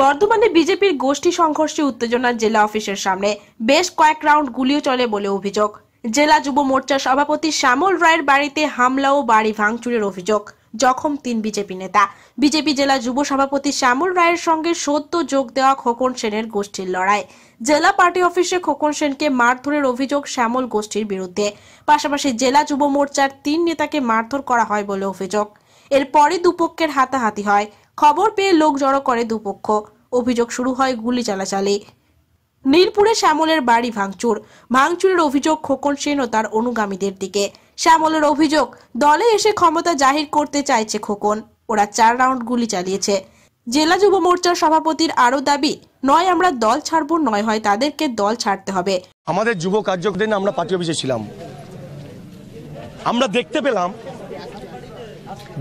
বর্ধমানে বিজেপির গোষ্ঠী সংঘর্ষে উত্তেজনার জেলা অফিসের সামনে বেশ কয়েক রাউন্ড গুলিও চলে বলে অভিযোগ জেলা যুব মোর্চা সভাপতি শ্যামল রায়ের বাড়িতে হামলা ও বাড়ি ভাঙচুরের অভিযোগ জখম তিন বিজেপি নেতা বিজেপি জেলা যুব সভাপতি শ্যামল রায়ের সঙ্গে সদ্য যোগ দেওয়া খোকন সেনের গোষ্ঠীর লড়াই জেলা পার্টি অফিসে খোকন সেনকে মারধরের অভিযোগ শ্যামল গোষ্ঠীর বিরুদ্ধে পাশাপাশি জেলা যুব মোর্চার তিন নেতাকে মারধর করা হয় বলে অভিযোগ এরপরই দুপক্ষের হাতাহাতি হয় খবর পেয়ে লোক জড়ো করে দুপক্ষ অভিযোগ শুরু হয় গুলি চালাচালি নীলপুরে শ্যামলের বাড়ি ভাঙচুর ভাঙচুরের অভিযোগ খোকন সেন ও তার অনুগামীদের দিকে শ্যামলের অভিযোগ দলে এসে ক্ষমতা জাহির করতে চাইছে খোকন ওরা চার রাউন্ড গুলি চালিয়েছে জেলা যুব মোর্চার সভাপতির আরও দাবি নয় আমরা দল ছাড়বো নয় হয় তাদেরকে দল ছাড়তে হবে আমাদের যুব কার্যক্রমে আমরা পার্টি অফিসে ছিলাম আমরা দেখতে পেলাম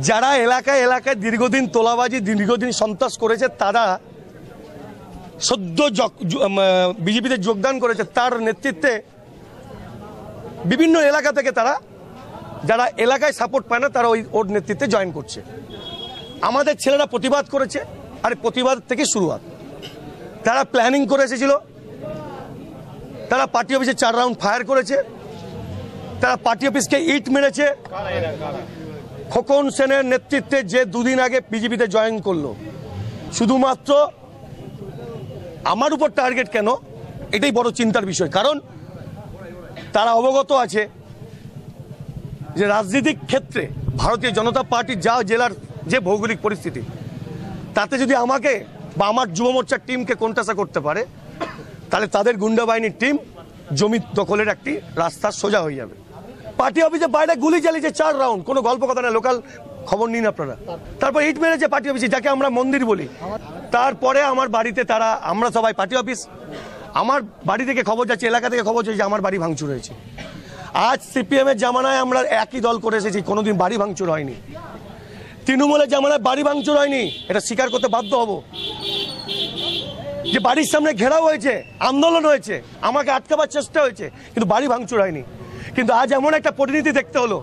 যারা এলাকায় এলাকায় দীর্ঘদিন তোলাবাজি দীর্ঘদিন সন্ত্রাস করেছে তারা সদ্য বিজেপিতে যোগদান করেছে তার নেতৃত্বে বিভিন্ন এলাকা থেকে তারা যারা এলাকায় সাপোর্ট পায় না তারা ওই ওর নেতৃত্বে জয়েন করছে আমাদের ছেলেরা প্রতিবাদ করেছে আর প্রতিবাদ থেকে শুরুয়াত তারা প্ল্যানিং করে এসেছিল তারা পার্টি অফিসে চার রাউন্ড ফায়ার করেছে তারা পার্টি অফিসকে ইট মেরেছে খোকন সেনের নেতৃত্বে যে দুদিন আগে বিজেপিতে জয়েন করলো শুধুমাত্র আমার উপর টার্গেট কেন এটাই বড় চিন্তার বিষয় কারণ তারা অবগত আছে যে রাজনীতিক ক্ষেত্রে ভারতীয় জনতা পার্টির যা জেলার যে ভৌগোলিক পরিস্থিতি তাতে যদি আমাকে বা আমার যুব মোর্চার টিমকে কোনটাসা করতে পারে তাহলে তাদের গুন্ডা বাহিনীর টিম জমি দখলের একটি রাস্তা সোজা হয়ে যাবে পার্টি অফিসে বাইরে গুলি চালিয়েছে চার রাউন্ড কোনো গল্প কথা না লোকাল খবর নিন আপনারা তারপর ইট মেরেছে পার্টি অফিসে যাকে আমরা মন্দির বলি তারপরে আমার বাড়িতে তারা আমরা সবাই পার্টি অফিস আমার বাড়ি থেকে খবর যাচ্ছে এলাকা থেকে খবর যাচ্ছে আমার বাড়ি ভাঙচুর হয়েছে আজ সিপিএমের জামানায় আমরা একই দল করে এসেছি কোনোদিন বাড়ি ভাঙচুর হয়নি তৃণমূলের জামানায় বাড়ি ভাঙচুর হয়নি এটা স্বীকার করতে বাধ্য হব যে বাড়ির সামনে ঘেরাও হয়েছে আন্দোলন হয়েছে আমাকে আটকাবার চেষ্টা হয়েছে কিন্তু বাড়ি ভাঙচুর হয়নি কিন্তু আজ এমন একটা প্রতিনিধি দেখতে হলো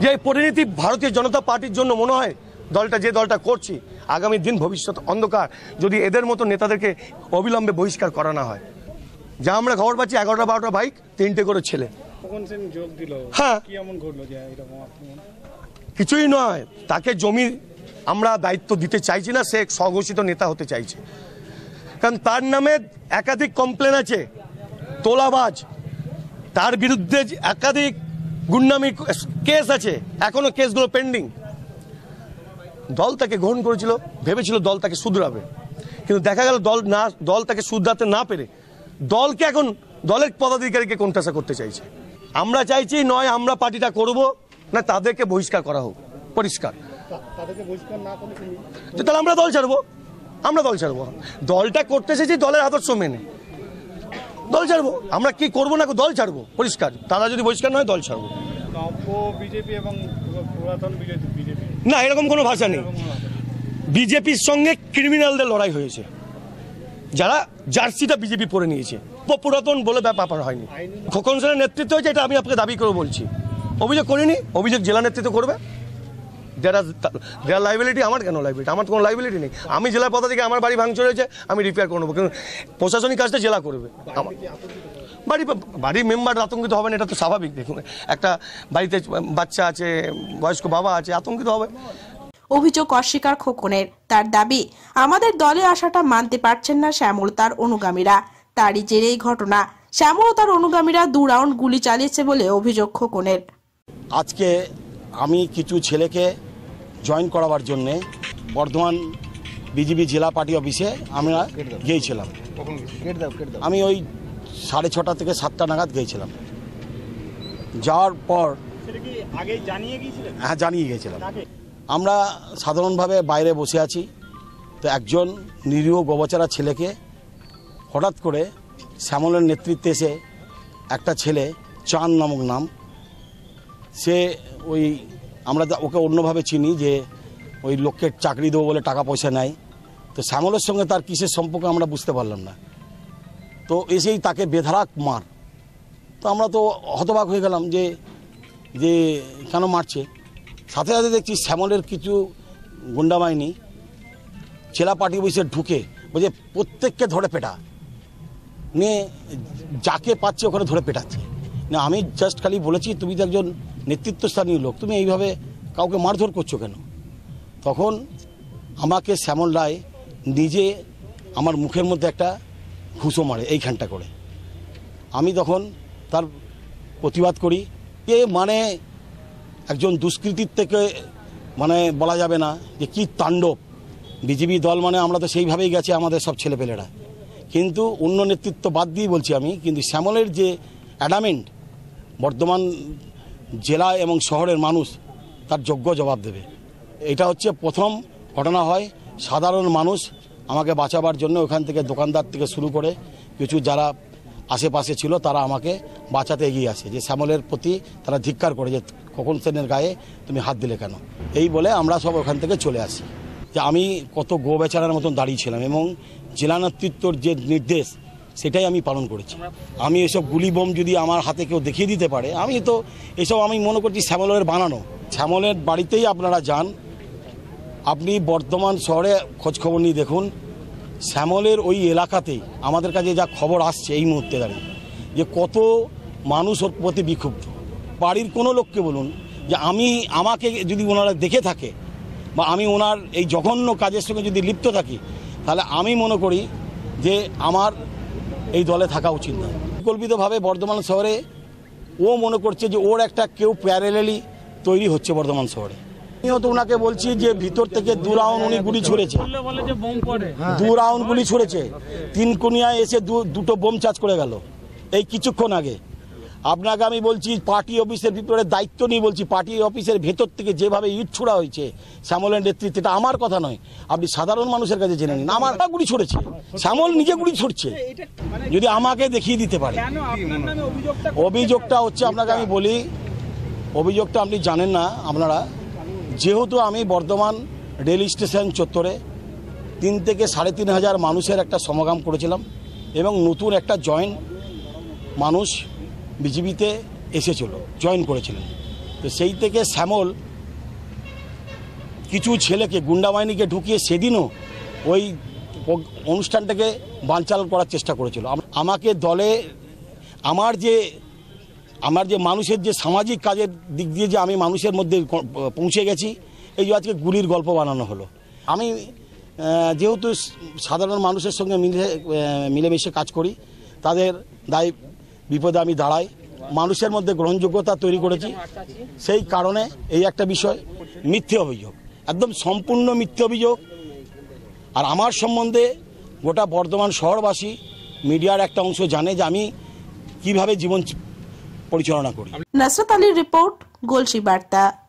যে এই প্রতিনিধি ভারতীয় জনতা পার্টির জন্য মনে হয় দলটা যে দলটা করছি আগামী দিন ভবিষ্যৎ অন্ধকার যদি এদের মতো নেতাদেরকে অবিলম্বে বহিষ্কার করানো হয় যা আমরা খবর পাচ্ছি এগারোটা বারোটা বাইক তিনটে করে ছেলে হ্যাঁ কিছুই নয় তাকে জমি আমরা দায়িত্ব দিতে চাইছি না সে স্বঘোষিত নেতা হতে চাইছে কারণ তার নামে একাধিক কমপ্লেন আছে তোলাবাজ তার বিরুদ্ধে একাধিক গুন্ডামি কেস আছে এখনও কেসগুলো পেন্ডিং দল তাকে গ্রহণ করেছিল ভেবেছিল দল তাকে শুধরাবে কিন্তু দেখা গেল দল না দল তাকে শুধরাতে না পেরে দলকে এখন দলের পদাধিকারীকে কোনটাসা করতে চাইছে আমরা চাইছি নয় আমরা পার্টিটা করব না তাদেরকে বহিষ্কার করা হোক পরিষ্কার তাহলে আমরা দল ছাড়বো আমরা দল ছাড়বো দলটা করতে চাইছি দলের আদর্শ মেনে দল ছাড়বো আমরা কি করবো না দল ছাড়বো পরিষ্কার তারা যদি বহিষ্কার নয় দল ছাড়বো না এরকম কোনো ভাষা নেই বিজেপির সঙ্গে ক্রিমিনালদের লড়াই হয়েছে যারা জার্সিটা বিজেপি পরে নিয়েছে পুরাতন বলে ব্যাপার হয়নি খোকন সেনের নেতৃত্ব হয়েছে এটা আমি আপনাকে দাবি করে বলছি অভিযোগ করিনি অভিযোগ জেলা নেতৃত্ব করবে যারা যারা লাইবিলিটি আমার কেন লাইবিলিটি আমার কোনো লাইবিলিটি নেই আমি জেলার পথা থেকে আমার বাড়ি ভাঙচুর হয়েছে আমি রিপেয়ার করবো কিন্তু প্রশাসনিক কাজটা জেলা করবে আমার বাড়ি বাড়ির মেম্বার আতঙ্কিত হবেন এটা তো স্বাভাবিক দেখুন একটা বাড়িতে বাচ্চা আছে বয়স্ক বাবা আছে আতঙ্কিত হবে অভিযোগ অস্বীকার খোকনের তার দাবি আমাদের দলে আসাটা মানতে পারছেন না শ্যামল তার অনুগামীরা তারই জেরে এই ঘটনা শ্যামল তার অনুগামীরা দু রাউন্ড গুলি চালিয়েছে বলে অভিযোগ খোকনের আজকে আমি কিছু ছেলেকে জয়েন করাবার জন্যে বর্ধমান বিজেপি জেলা পার্টি অফিসে আমরা গিয়েছিলাম আমি ওই সাড়ে ছটা থেকে সাতটা নাগাদ গিয়েছিলাম যাওয়ার পর হ্যাঁ জানিয়ে গিয়েছিলাম আমরা সাধারণভাবে বাইরে বসে আছি তো একজন নিরীহ গোবচারা ছেলেকে হঠাৎ করে শ্যামলের নেতৃত্বে এসে একটা ছেলে চাঁদ নামক নাম সে ওই আমরা ওকে অন্যভাবে চিনি যে ওই লোককে চাকরি দেবো বলে টাকা পয়সা নেয় তো শ্যামলের সঙ্গে তার কিসের সম্পর্কে আমরা বুঝতে পারলাম না তো এসেই তাকে বেধারাক মার তো আমরা তো হতবাক হয়ে গেলাম যে যে কেন মারছে সাথে সাথে দেখছি শ্যামলের কিছু গুন্ডাবাহিনী ছেলা পার্টি বসে ঢুকে বলছে প্রত্যেককে ধরে পেটা নিয়ে যাকে পাচ্ছে ওখানে ধরে পেটাচ্ছে না আমি জাস্ট খালি বলেছি তুমি তো একজন নেতৃত্বস্থানীয় লোক তুমি এইভাবে কাউকে মারধর করছো কেন তখন আমাকে শ্যামল রায় নিজে আমার মুখের মধ্যে একটা ঘুষো মারে এইখানটা করে আমি তখন তার প্রতিবাদ করি এ মানে একজন দুষ্কৃতির থেকে মানে বলা যাবে না যে কি তাণ্ডব বিজেপি দল মানে আমরা তো সেইভাবেই গেছি আমাদের সব ছেলেপেলেরা কিন্তু অন্য নেতৃত্ব বাদ দিয়ে বলছি আমি কিন্তু শ্যামলের যে অ্যাডামেন্ট বর্ধমান জেলা এবং শহরের মানুষ তার যোগ্য জবাব দেবে এটা হচ্ছে প্রথম ঘটনা হয় সাধারণ মানুষ আমাকে বাঁচাবার জন্য ওখান থেকে দোকানদার থেকে শুরু করে কিছু যারা আশেপাশে ছিল তারা আমাকে বাঁচাতে এগিয়ে আসে যে শ্যামলের প্রতি তারা ধিক্কার করে যে কখন সেনের গায়ে তুমি হাত দিলে কেন এই বলে আমরা সব ওখান থেকে চলে আসি যে আমি কত গো বেচারার মতন দাঁড়িয়েছিলাম এবং জেলা নেতৃত্বর যে নির্দেশ সেটাই আমি পালন করেছি আমি এসব গুলি বোম যদি আমার হাতে কেউ দেখিয়ে দিতে পারে আমি তো এসব আমি মনে করছি শ্যামলের বানানো শ্যামলের বাড়িতেই আপনারা যান আপনি বর্ধমান শহরে খোঁজখবর নিয়ে দেখুন শ্যামলের ওই এলাকাতেই আমাদের কাছে যা খবর আসছে এই মুহূর্তে দাঁড়িয়ে যে কত মানুষ ওর প্রতি বিক্ষুব্ধ বাড়ির কোনো লোককে বলুন যে আমি আমাকে যদি ওনারা দেখে থাকে বা আমি ওনার এই জঘন্য কাজের সঙ্গে যদি লিপ্ত থাকি তাহলে আমি মনে করি যে আমার এই দলে থাকা উচিত নয় পরিকল্পিতভাবে বর্ধমান শহরে ও মনে করছে যে ওর একটা কেউ প্যারেলেলি তৈরি হচ্ছে বর্ধমান শহরে আমিও তো ওনাকে বলছি যে ভিতর থেকে দু রাউন্ড উনি গুলি ছুড়েছে দু রাউন্ড গুলি ছুড়েছে তিন কুনিয়ায় এসে দুটো বোম চার্জ করে গেল এই কিছুক্ষণ আগে আপনাকে আমি বলছি পার্টি অফিসের ভিতরে দায়িত্ব নিয়ে বলছি পার্টি অফিসের ভেতর থেকে যেভাবে ইট ছোড়া হয়েছে শ্যামলের নেতৃত্বে এটা আমার কথা নয় আপনি সাধারণ মানুষের কাছে জেনে নিন আমার গুলি ছড়েছে শ্যামল নিজে গুলি ছড়ছে যদি আমাকে দেখিয়ে দিতে পারে অভিযোগটা হচ্ছে আপনাকে আমি বলি অভিযোগটা আপনি জানেন না আপনারা যেহেতু আমি বর্ধমান রেল স্টেশন চত্বরে তিন থেকে সাড়ে তিন হাজার মানুষের একটা সমাগম করেছিলাম এবং নতুন একটা জয়েন্ট মানুষ বিজেপিতে এসেছিল জয়েন করেছিলেন তো সেই থেকে শ্যামল কিছু ছেলেকে বাহিনীকে ঢুকিয়ে সেদিনও ওই অনুষ্ঠানটাকে বানচাল করার চেষ্টা করেছিল আমাকে দলে আমার যে আমার যে মানুষের যে সামাজিক কাজের দিক দিয়ে যে আমি মানুষের মধ্যে পৌঁছে গেছি এই যে আজকে গুলির গল্প বানানো হলো আমি যেহেতু সাধারণ মানুষের সঙ্গে মিলে মিলেমিশে কাজ করি তাদের দায় বিপদে আমি দাঁড়াই মানুষের মধ্যে গ্রহণযোগ্যতা তৈরি করেছি সেই কারণে এই একটা বিষয় মিথ্যে অভিযোগ একদম সম্পূর্ণ মিথ্যে অভিযোগ আর আমার সম্বন্ধে গোটা বর্ধমান শহরবাসী মিডিয়ার একটা অংশ জানে যে আমি কিভাবে জীবন পরিচালনা করি নাসরত আলীর রিপোর্ট গোলসি বার্তা